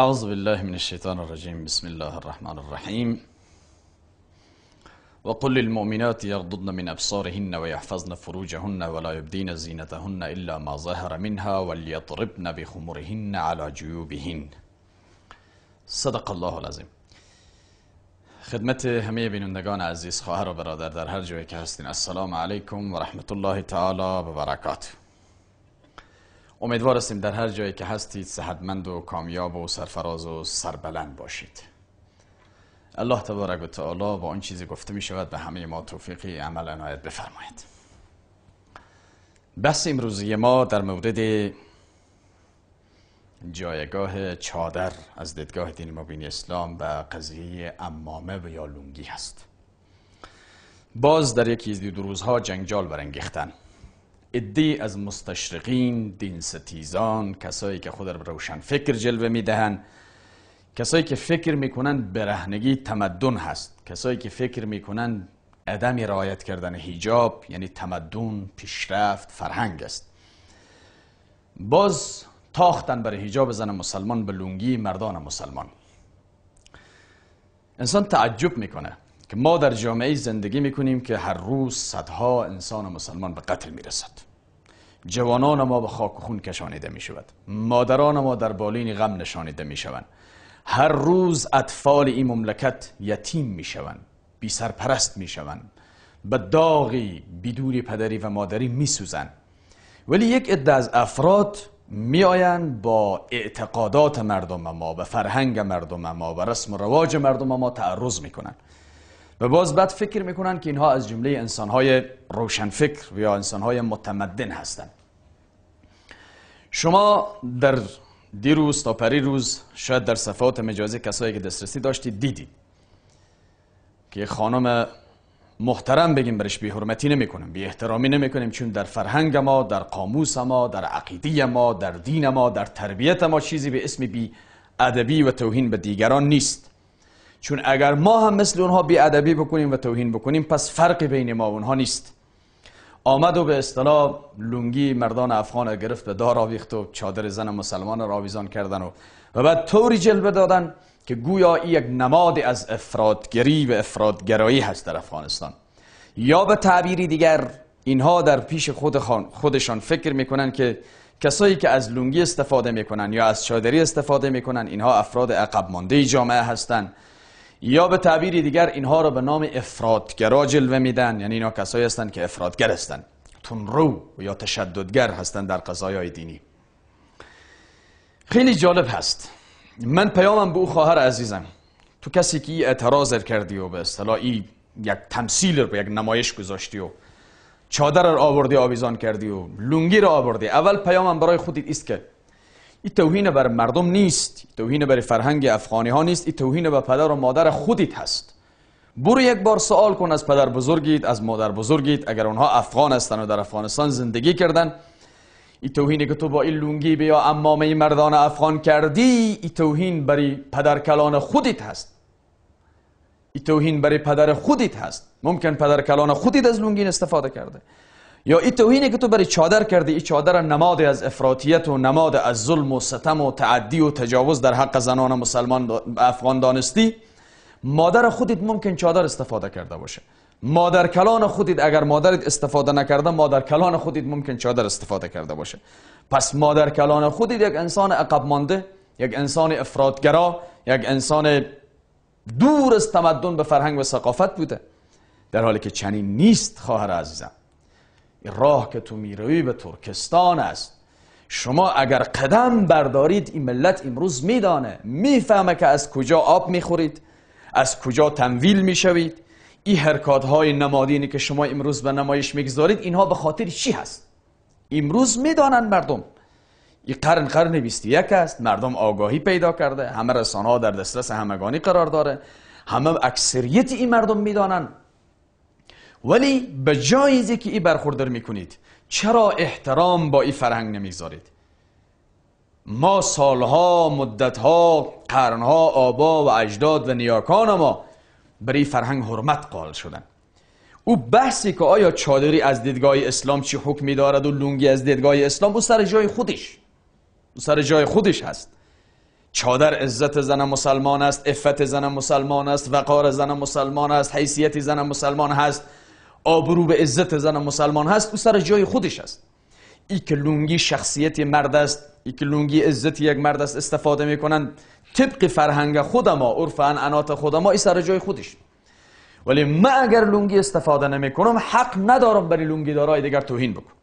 أعوذ بالله من الشيطان الرجيم بسم الله الرحمن الرحيم وقل للمؤمنات يغضضن من أبصارهن ويحفظن فروجهن ولا يبدين زينتهن إلا ما ظهر منها وليضربن بخمرهن على جيوبهن صدق الله العظيم خدمت همه بینندگان عزیز خواهر و برادر در هر جایی که هستین السلام علیکم و رحمت الله تعالی و برکاته امیدوار هستیم در هر جایی که هستید صحتمند و کامیاب و سرفراز و سربلند باشید الله تبارک و تعالی با آن چیزی گفته می شود به همه ما توفیقی عمل عنایت بفرماید بس امروزی ما در مورد جایگاه چادر از دیدگاه دین مبین اسلام و قضیه امامه و یا لونگی هست باز در یکی از دو روزها جنجال برانگیختند ادی از مستشرقین دین ستیزان کسایی که خود را روشن فکر جلوه میدهند کسایی که فکر میکنند برهنگی تمدن هست کسایی که فکر میکنن عدم رعایت کردن حجاب یعنی تمدن پیشرفت فرهنگ است باز تاختن برای حجاب زن مسلمان به لونگی مردان مسلمان انسان تعجب میکنه که ما در جامعه زندگی میکنیم که هر روز صدها انسان مسلمان به قتل میرسد جوانان ما به خاک و خون کشانیده می شود مادران ما در بالین غم نشانیده می شود هر روز اطفال این مملکت یتیم می شوند بی سرپرست می شوند به داغی بدون پدری و مادری می ولی یک عده از افراد می با اعتقادات مردم ما به فرهنگ مردم ما به رسم و رواج مردم ما تعرض می کنند و باز بعد فکر میکنن که اینها از جمله انسانهای روشنفکر یا انسانهای متمدن هستند شما در دیروز تا پری روز شاید در صفات مجازی کسایی که دسترسی داشتید دیدید که خانم محترم بگیم برش بی حرمتی نمی کنیم بی احترامی نمی چون در فرهنگ ما در قاموس ما در عقیده ما در دین ما در تربیت ما چیزی به اسم بی ادبی و توهین به دیگران نیست چون اگر ما هم مثل اونها بیادبی بکنیم و توهین بکنیم پس فرقی بین ما و اونها نیست آمد و به اصطلاح لونگی مردان افغان گرفت به دار آویخت و چادر زن مسلمان را آویزان کردن و بعد طوری جلوه دادن که گویا یک نماد از افرادگری و افرادگرایی هست در افغانستان یا به تعبیری دیگر اینها در پیش خود خودشان فکر میکنن که کسایی که از لونگی استفاده میکنن یا از چادری استفاده میکنن اینها افراد عقب مانده جامعه هستند یا به تعبیری دیگر اینها را به نام افرادگرا جلوه میدن یعنی اینا کسایی هستند که افرادگر تون رو یا تشددگر هستن در قضایای دینی خیلی جالب هست من پیامم به او خواهر عزیزم تو کسی که اعتراض کردی و به اصطلاح یک تمثیل رو یک نمایش گذاشتی و چادر رو آوردی آویزان کردی و لونگی رو آوردی اول پیامم برای خودی است که ای توهین بر مردم نیست توهین بر فرهنگ افغانی ها نیست این توهین به پدر و مادر خودت هست برو یک بار سوال کن از پدر بزرگیت از مادر بزرگیت اگر اونها افغان هستن و در افغانستان زندگی کردن این توهینی که تو با این لونگی بیا امامه مردان افغان کردی ای توهین برای پدر کلان خودت هست این توهین برای پدر خودت هست ممکن پدر کلان خودت از لونگین استفاده کرده یا این توهینی که تو برای چادر کردی این چادر نماد از افراطیت و نماد از ظلم و ستم و تعدی و تجاوز در حق زنان مسلمان افغان دانستی مادر خودت ممکن چادر استفاده کرده باشه مادر کلان خودت اگر مادرت استفاده نکرده مادر کلان خودت ممکن چادر استفاده کرده باشه پس مادر کلان خودت یک انسان عقب مانده یک انسان افرادگرا یک انسان دور از تمدن به فرهنگ و ثقافت بوده در حالی که چنین نیست خواهر عزیزم راه که تو میروی به ترکستان است شما اگر قدم بردارید این ملت امروز میدانه میفهمه که از کجا آب میخورید از کجا تمویل میشوید این حرکات های نمادینی که شما امروز به نمایش میگذارید اینها به خاطر چی هست امروز میدانند مردم این قرن قرن 21 است مردم آگاهی پیدا کرده همه رسانه ها در دسترس همگانی قرار داره همه اکثریت این مردم میدانند ولی به جایزی که ای برخوردار میکنید چرا احترام با این فرهنگ نمیگذارید ما سالها مدتها قرنها آبا و اجداد و نیاکان ما برای فرهنگ حرمت قال شدن او بحثی که آیا چادری از دیدگاه اسلام چی حکمی دارد و لونگی از دیدگاه اسلام او سر جای خودش او سر جای خودش هست چادر عزت زن مسلمان است عفت زن مسلمان است وقار زن مسلمان است حیثیت زن مسلمان هست آبرو به عزت زن مسلمان هست او سر جای خودش است ای که لونگی شخصیت مرد است ای که لونگی عزت یک مرد است استفاده میکنند طبق فرهنگ خود ما عرف خودما خود ما ای سر جای خودش ولی من اگر لونگی استفاده نمیکنم حق ندارم برای لونگی دارای دیگر توهین بکنم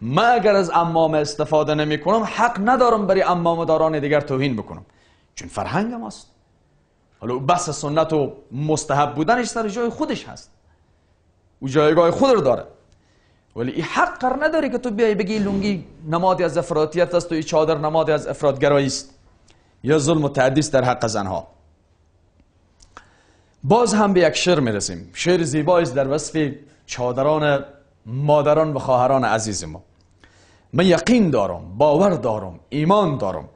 من اگر از امام استفاده نمی کنم حق ندارم برای امام داران دیگر توهین بکنم چون فرهنگ ماست حالا بس سنت و مستحب بودنش سر جای خودش هست او جایگاه خود رو داره ولی این حق قر نداره که تو بیای بگی لونگی نمادی از افراطیت است و این چادر نمادی از افرادگرایی است یا ظلم و تعدیس در حق زنها باز هم به یک شعر میرسیم شعر زیبایی در وصف چادران مادران و خواهران عزیز ما من یقین دارم باور دارم ایمان دارم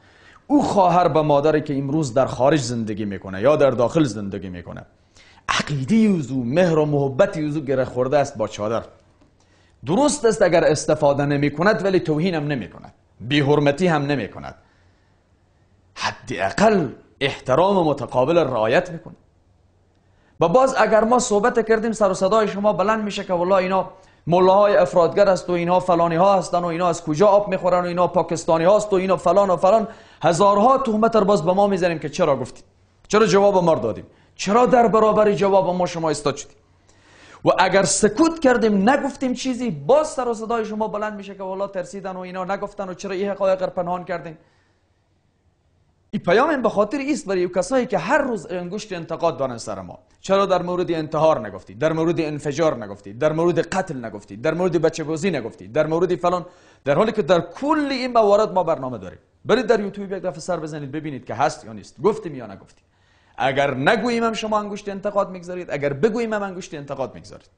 او خواهر به مادری که امروز در خارج زندگی میکنه یا در داخل زندگی میکنه عقیده او مهر و محبت او گره خورده است با چادر درست است اگر استفاده نمی کند ولی توهین هم نمی کند بی حرمتی هم نمی کند حد اقل احترام متقابل رعایت میکنه و باز اگر ما صحبت کردیم سر و صدای شما بلند میشه که والله اینا های افرادگر است و اینا فلانی ها هستند و اینا از کجا آب میخورن و اینا پاکستانی هاست و اینا فلان و فلان هزارها تهمت باز به ما میزنیم که چرا گفتیم؟ چرا جواب ما دادیم چرا در برابر جواب ما شما استاد شدیم و اگر سکوت کردیم نگفتیم چیزی باز سر و صدای شما بلند میشه که والا ترسیدن و اینا نگفتن و چرا این حقایق پنهان کردین این پیام این به خاطر ایست برای کسایی که هر روز انگشت انتقاد دارن سر ما چرا در مورد انتحار نگفتی در مورد انفجار نگفتی در مورد قتل نگفتی در مورد بچه نگفتی در مورد فلان در حالی که در کل این موارد ما برنامه داریم برید در یوتیوب یک دفعه سر بزنید ببینید که هست یا نیست گفتیم یا نگفتیم اگر نگوییم هم شما انگشت انتقاد میگذارید اگر بگوییم هم انگشت انتقاد میگذارید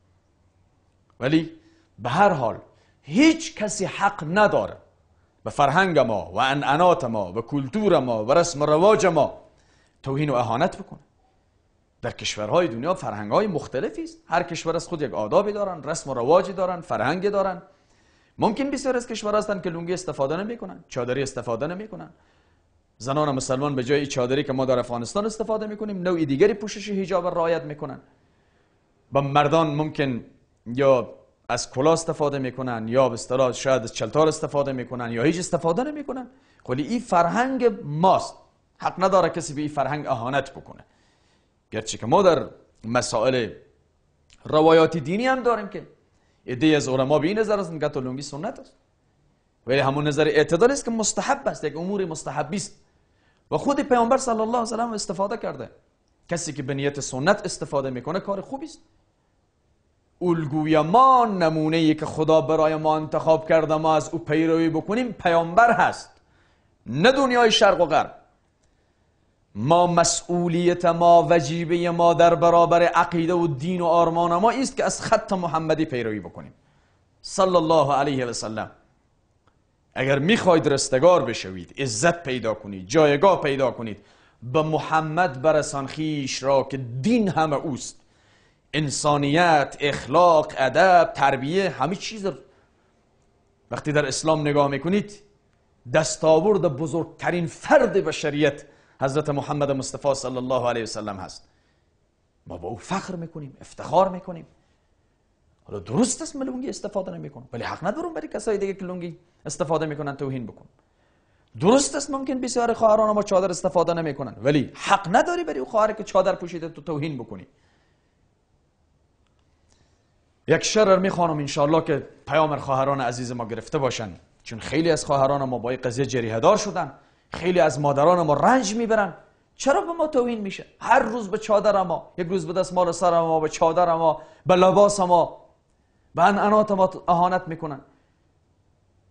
ولی به هر حال هیچ کسی حق نداره به فرهنگ ما و انعنات ما و کلتور ما و رسم رواج ما توهین و اهانت بکنه در کشورهای دنیا فرهنگ های مختلفی است هر کشور از خود یک آدابی دارن رسم و رواجی دارن فرهنگی دارن ممکن بسیار از کشور هستن که لونگی استفاده نمیکنن چادری استفاده نمیکنن زنان مسلمان به جای چادری که ما در افغانستان استفاده میکنیم نوع دیگری پوشش حجاب رعایت میکنن با مردان ممکن یا از کلا استفاده میکنن یا به اصطلاح شاید از چلتار استفاده میکنن یا هیچ استفاده نمیکنن خلی خب این فرهنگ ماست حق نداره کسی به این فرهنگ اهانت بکنه گرچه که ما در مسائل روایات دینی هم داریم که ایده از علما به این نظر هستند که سنت است ولی همون نظر اعتدال است که مستحب است یک امور مستحبی است و خود پیامبر صلی الله علیه و استفاده کرده کسی که به نیت سنت استفاده میکنه کار خوبی است الگوی ما نمونه ای که خدا برای ما انتخاب کرده ما از او پیروی بکنیم پیامبر هست نه دنیای شرق و غرب ما مسئولیت ما وجیبه ما در برابر عقیده و دین و آرمان ما است که از خط محمدی پیروی بکنیم صلی الله علیه و سلم اگر میخواید رستگار بشوید عزت پیدا کنید جایگاه پیدا کنید به محمد برسان خیش را که دین همه اوست انسانیت اخلاق ادب تربیه همه چیز وقتی در اسلام نگاه میکنید دستاورد بزرگترین فرد بشریت حضرت محمد مصطفی صلی الله علیه وسلم هست ما با او فخر میکنیم افتخار میکنیم حالا درست است لونگی استفاده نمیکنم ولی حق ندارم برای کسایی دیگه که لونگی استفاده میکنن توهین بکن درست است ممکن بسیار خواهران ما چادر استفاده نمیکنن ولی حق نداری برای او خواهر که چادر پوشیده تو توهین بکنی یک شرر میخوانم انشاءالله که پیام خواهران عزیز ما گرفته باشن چون خیلی از خواهران ما با این قضیه جریه دار شدن خیلی از مادران ما رنج میبرن چرا به ما توهین میشه هر روز به چادر ما یک روز به دست دستمال سر ما به چادر ما به لباس ما به انعنات اهانت میکنن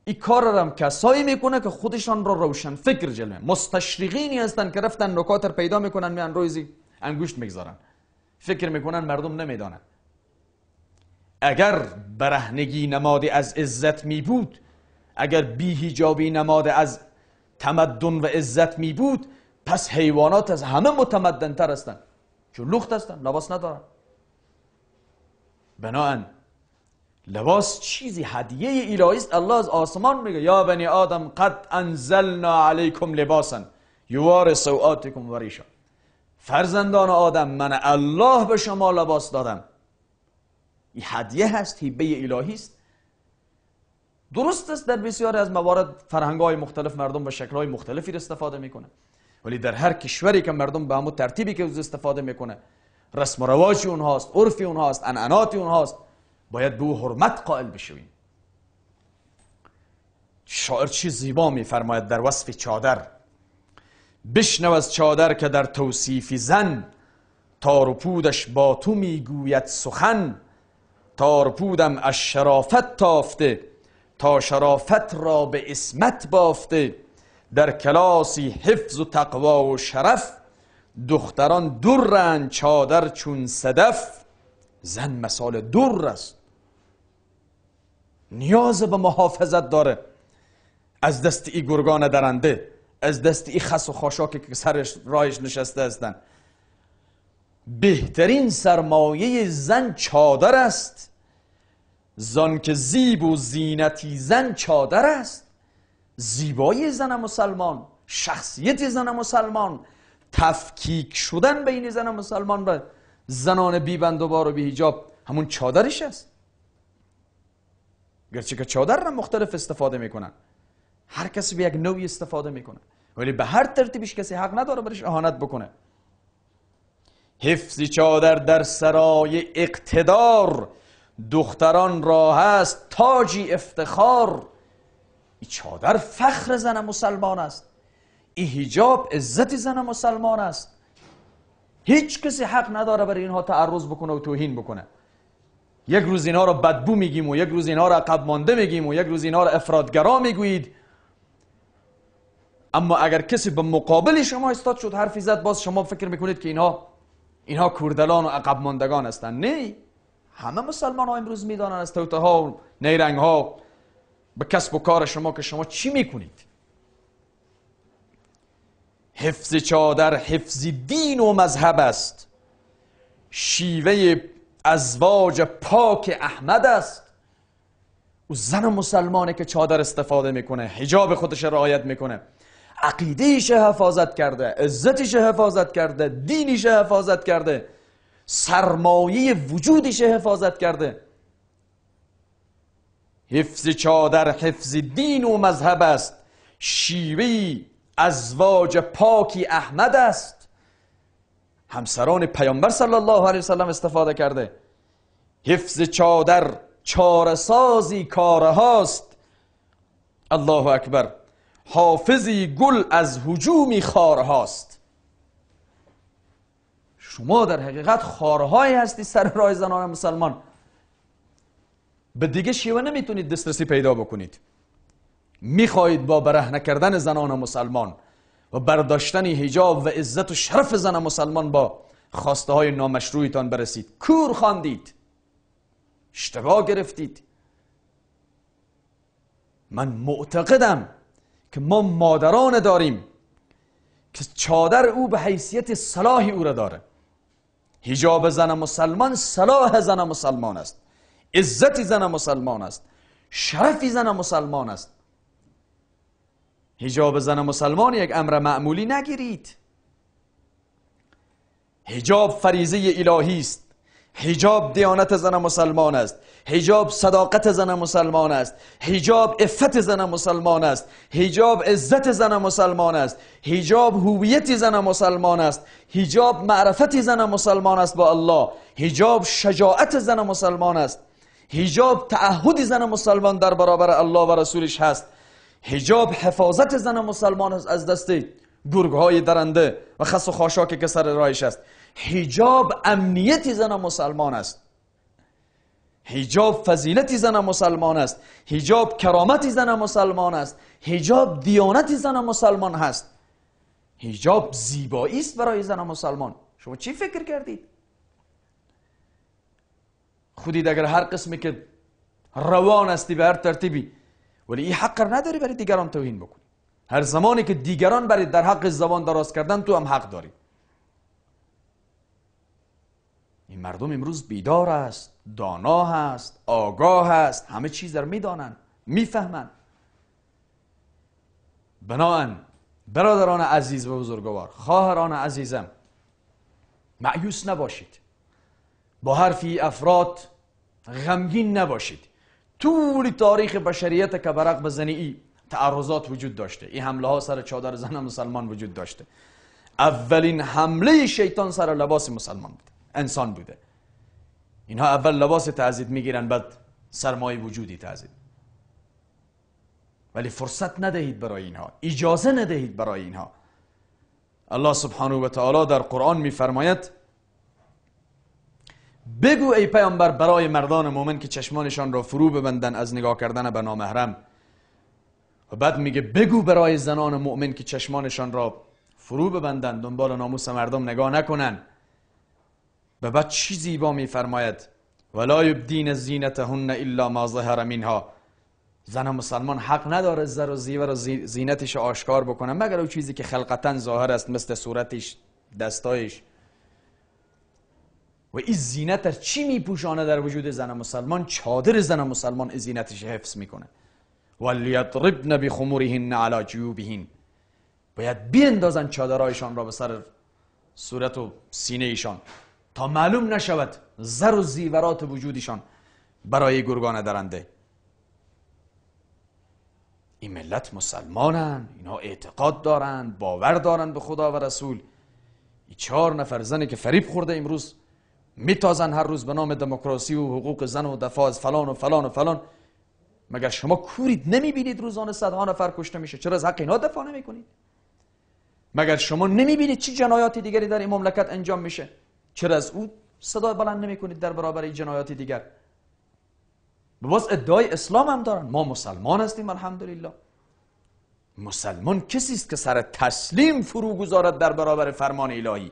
این کار را هم کسایی میکنه که خودشان را روشن فکر جلوه مستشرقینی هستن که رفتن نکات را پیدا میکنن میان رویزی انگوشت میگذارن فکر میکنن مردم نمیدانن اگر برهنگی نماد از عزت می بود اگر بیهیجابی نماد از تمدن و عزت می بود پس حیوانات از همه متمدن تر هستند چون لخت هستن لباس ندارن بنابراین لباس چیزی هدیه الهی است الله از آسمان میگه یا بنی آدم قد انزلنا علیکم لباسا یوار سوئاتکم وریشا فرزندان آدم من الله به شما لباس دادم این هدیه هست هیبه الهی است درست است در بسیاری از موارد فرهنگ های مختلف مردم به شکل های مختلفی استفاده میکنه ولی در هر کشوری که مردم به همون ترتیبی که از استفاده میکنه رسم و رواج اونهاست عرف اونهاست انعنات اونهاست باید به او حرمت قائل بشویم شاعر چی زیبا میفرماید در وصف چادر بشنو از چادر که در توصیف زن تار پودش با تو میگوید سخن تار پودم از شرافت تافته تا شرافت را به اسمت بافته در کلاسی حفظ و تقوا و شرف دختران درن چادر چون صدف زن مثال در است نیاز به محافظت داره از دست ای گرگان درنده از دست ای خس و خاشاک که سرش رایش نشسته هستند بهترین سرمایه زن چادر است زن که زیب و زینتی زن چادر است زیبایی زن مسلمان شخصیت زن مسلمان تفکیک شدن بین زن مسلمان و زنان بی بندوبار و بی هیجاب همون چادرش است گرچه که چادر را مختلف استفاده میکنن هر کسی به یک نوعی استفاده میکنه ولی به هر ترتیبش کسی حق نداره برش اهانت بکنه حفظ چادر در سرای اقتدار دختران را هست تاجی افتخار ای چادر فخر زن مسلمان است ای هجاب عزت زن مسلمان است هیچ کسی حق نداره برای اینها تعرض بکنه و توهین بکنه یک روز اینها را بدبو میگیم و یک روز اینها را عقب مانده میگیم و یک روز اینها را افرادگرا میگویید اما اگر کسی به مقابل شما استاد شد حرفی زد باز شما فکر میکنید که اینها اینها کردلان و عقب ماندگان هستند نه همه مسلمان ها امروز میدانند از توته ها و نیرنگ ها به کسب و کار شما که شما چی میکنید حفظ چادر حفظ دین و مذهب است شیوه ازواج پاک احمد است او زن مسلمانه که چادر استفاده میکنه حجاب خودش رعایت میکنه عقیدهش حفاظت کرده عزتش حفاظت کرده دینش حفاظت کرده سرمایه وجودیش حفاظت کرده حفظ چادر حفظ دین و مذهب است شیوی ازواج پاکی احمد است همسران پیامبر صلی الله علیه وسلم استفاده کرده حفظ چادر چارسازی کارهاست الله اکبر حافظی گل از حجومی هاست شما در حقیقت خارهایی هستی سر راه زنان مسلمان به دیگه شیوه نمیتونید دسترسی پیدا بکنید میخواهید با برهنه کردن زنان مسلمان و برداشتن حجاب و عزت و شرف زن مسلمان با خواسته های نامشروعتان برسید کور خواندید اشتباه گرفتید من معتقدم که ما مادران داریم که چادر او به حیثیت صلاح او را داره هجاب زن مسلمان صلاح زن مسلمان است عزت زن مسلمان است شرف زن مسلمان است هجاب زن مسلمان یک امر معمولی نگیرید هجاب فریزه الهی است حجاب دیانت زن مسلمان است حجاب صداقت زن مسلمان است حجاب افت زن مسلمان است حجاب عزت زن مسلمان است حجاب هویت زن مسلمان است حجاب معرفت زن مسلمان است با الله حجاب شجاعت زن مسلمان است حجاب تعهد زن مسلمان در برابر الله و رسولش هست هجاب حفاظت زن مسلمان است از دست گرگ های درنده و خس و خاشاکی که سر رایش است هجاب امنیت زن مسلمان است هجاب فضیلت زن مسلمان است هجاب کرامت زن مسلمان است هجاب دیانت زن مسلمان هست هجاب زیبایی است برای زن مسلمان شما چی فکر کردید خودید اگر هر قسمی که روان استی به هر ترتیبی ولی این حق نداری برای دیگران توهین بکنی هر زمانی که دیگران برای در حق زبان دراز کردن تو هم حق داری این مردم امروز بیدار است دانا هست آگاه است همه چیز رو میدانن میفهمن بناهن برادران عزیز و بزرگوار خواهران عزیزم معیوس نباشید با حرفی افراد غمگین نباشید طول تاریخ بشریت که برق بزنی ای تعرضات وجود داشته این حمله ها سر چادر زن مسلمان وجود داشته اولین حمله شیطان سر لباس مسلمان بوده انسان بوده اینها اول لباس تعذید میگیرن بعد سرمایه وجودی تعذید ولی فرصت ندهید برای اینها اجازه ندهید برای اینها الله سبحانه و تعالی در قرآن میفرماید بگو ای پیامبر برای مردان مؤمن که چشمانشان را فرو ببندن از نگاه کردن به نامحرم و بعد میگه بگو برای زنان مؤمن که چشمانشان را فرو ببندن دنبال ناموس مردم نگاه نکنن و بعد چی زیبا میفرماید ولا یبدین زینتهن الا ما ظهر منها زن مسلمان حق نداره زر و زیور و زینتش آشکار بکنه مگر او چیزی که خلقتا ظاهر است مثل صورتش دستایش و این زینت از چی میپوشانه در وجود زن مسلمان چادر زن مسلمان این زینتش حفظ میکنه لیطربن بخمورهن علی جیوبهن باید بیندازن چادرهایشان را به سر صورت و سینه ایشان تا معلوم نشود زر و زیورات وجودشان برای گرگان درنده این ملت مسلمانن اینا اعتقاد دارند باور دارند به خدا و رسول این چهار نفر زنی که فریب خورده امروز میتازن هر روز به نام دموکراسی و حقوق زن و دفاع از فلان و فلان و فلان مگر شما کورید نمیبینید روزانه صدها نفر کشته میشه چرا از حق اینا دفاع نمیکنید مگر شما نمیبینید چی جنایات دیگری در این مملکت انجام میشه چرا از او صدا بلند نمیکنید در برابر این جنایات دیگر باز ادعای اسلام هم دارن ما مسلمان هستیم الحمدلله مسلمان کسی است که سر تسلیم فرو گذارد در برابر فرمان الهی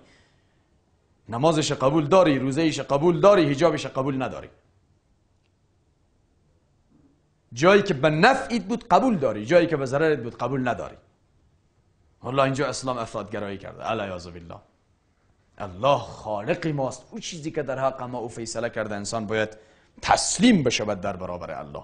نمازش قبول داری روزهش قبول داری حجابش قبول نداری جایی که به نفعیت بود قبول داری جایی که به ضررت بود قبول نداری حالا اینجا اسلام گرایی کرده علی بالله الله خالق ماست او چیزی که در حق ما او فیصله کرده انسان باید تسلیم بشود در برابر الله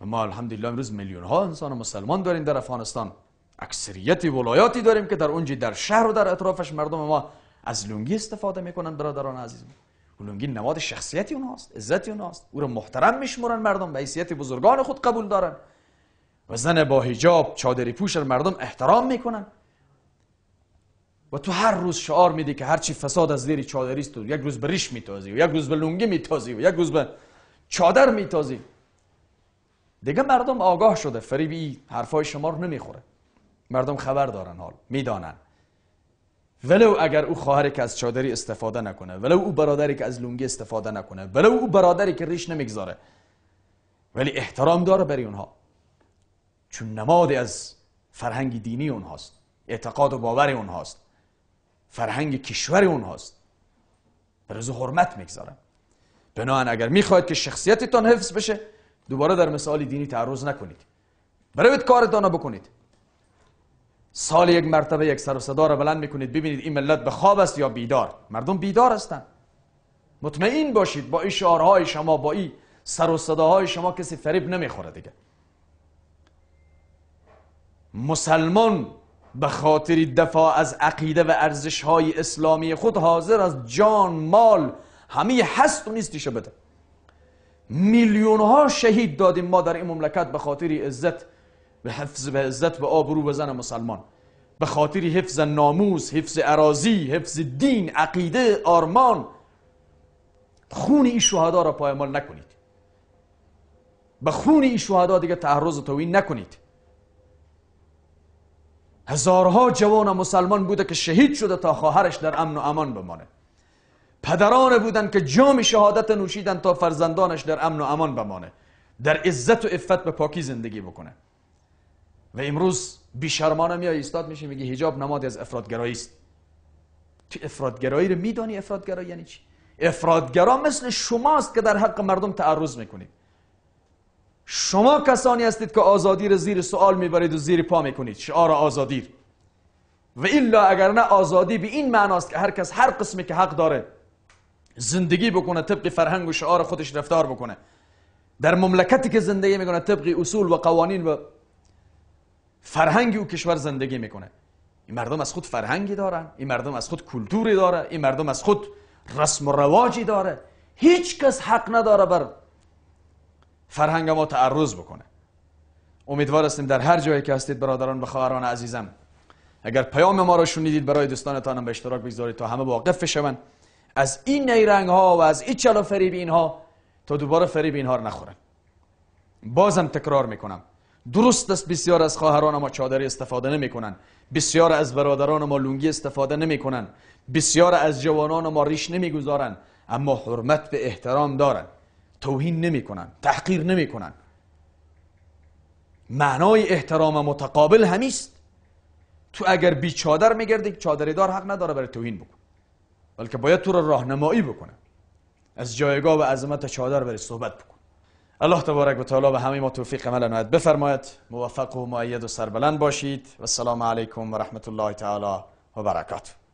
ما الحمدلله امروز میلیون ها انسان مسلمان داریم در افغانستان اکثریت ولایاتی داریم که در اونجا در شهر و در اطرافش مردم ما از لونگی استفاده میکنن برادران عزیزم لونگی نماد شخصیتی اوناست عزتی اوناست او رو محترم میشمرن مردم به حیثیت بزرگان خود قبول دارن و زن با حجاب چادری پوش مردم احترام میکنن و تو هر روز شعار میدی که هرچی فساد از زیر چادری است یک روز به ریش میتازی و یک روز به لونگی میتازی و یک روز چادر میتازی دیگه مردم آگاه شده فریبی حرفای شما رو نمیخوره مردم خبر دارن حال میدانن ولو اگر او خواهری که از چادری استفاده نکنه ولو او برادری که از لونگی استفاده نکنه ولو او برادری که ریش نمیگذاره ولی احترام داره برای اونها چون نمادی از فرهنگ دینی اونهاست اعتقاد و باور اونهاست فرهنگ کشور اونهاست برای حرمت میگذارن بنابراین اگر میخواید که شخصیتتان حفظ بشه دوباره در مسائل دینی تعرض نکنید بروید کارتان بکنید سال یک مرتبه یک سر و صدا رو بلند میکنید ببینید این ملت به خواب است یا بیدار مردم بیدار هستند مطمئن باشید با این های شما با این سر و صداهای شما کسی فریب نمیخوره دیگه مسلمان به خاطر دفاع از عقیده و ارزش های اسلامی خود حاضر از جان مال همه هست و نیستیشه بده میلیون ها شهید دادیم ما در این مملکت به خاطر عزت به حفظ به عزت و آبرو به زن مسلمان به خاطر حفظ ناموس حفظ عراضی حفظ دین عقیده آرمان خون این شهدا را پایمال نکنید به خون این شهدا دیگه تعرض و نکنید هزارها جوان مسلمان بوده که شهید شده تا خواهرش در امن و امان بمانه پدران بودند که جام شهادت نوشیدن تا فرزندانش در امن و امان بمانه در عزت و عفت به پاکی زندگی بکنه و امروز بیشرمانه میای استاد میشه میگه حجاب نمادی از افرادگرایی است تو افرادگرایی رو میدانی افرادگرایی یعنی چی افرادگرا مثل شماست که در حق مردم تعرض میکنید شما کسانی هستید که آزادی رو زیر سوال میبرید و زیر پا میکنید شعار آزادی و الا اگر نه آزادی به این معناست که هر کس هر قسمی که حق داره زندگی بکنه طبق فرهنگ و شعار خودش رفتار بکنه در مملکتی که زندگی میکنه طبق اصول و قوانین و فرهنگ او کشور زندگی میکنه این مردم از خود فرهنگی دارن این مردم از خود کلتوری داره این مردم از خود رسم و رواجی داره هیچ کس حق نداره بر فرهنگ ما تعرض بکنه امیدوار هستیم در هر جایی که هستید برادران و خواهران عزیزم اگر پیام ما را شنیدید برای دوستانتان به اشتراک بگذارید تا همه واقف شوند از این نیرنگ ها و از این چلو فریب اینها تا دوباره فریب اینها رو نخورن بازم تکرار میکنم درست است بسیار از خواهران ما چادری استفاده کنن، بسیار از برادران ما لونگی استفاده کنن، بسیار از جوانان ما ریش گذارن، اما حرمت به احترام دارن توهین نمیکنن تحقیر نمیکنن معنای احترام متقابل همیست تو اگر بی چادر میگردی چادری دار حق نداره برای توهین بکن بلکه باید تو را راهنمایی بکنه از جایگاه و عظمت چادر برای صحبت بکن الله تبارک و تعالی به همه ما توفیق عمل بفرماید موفق و معید و سربلند باشید و السلام علیکم و رحمت الله تعالی و برکاته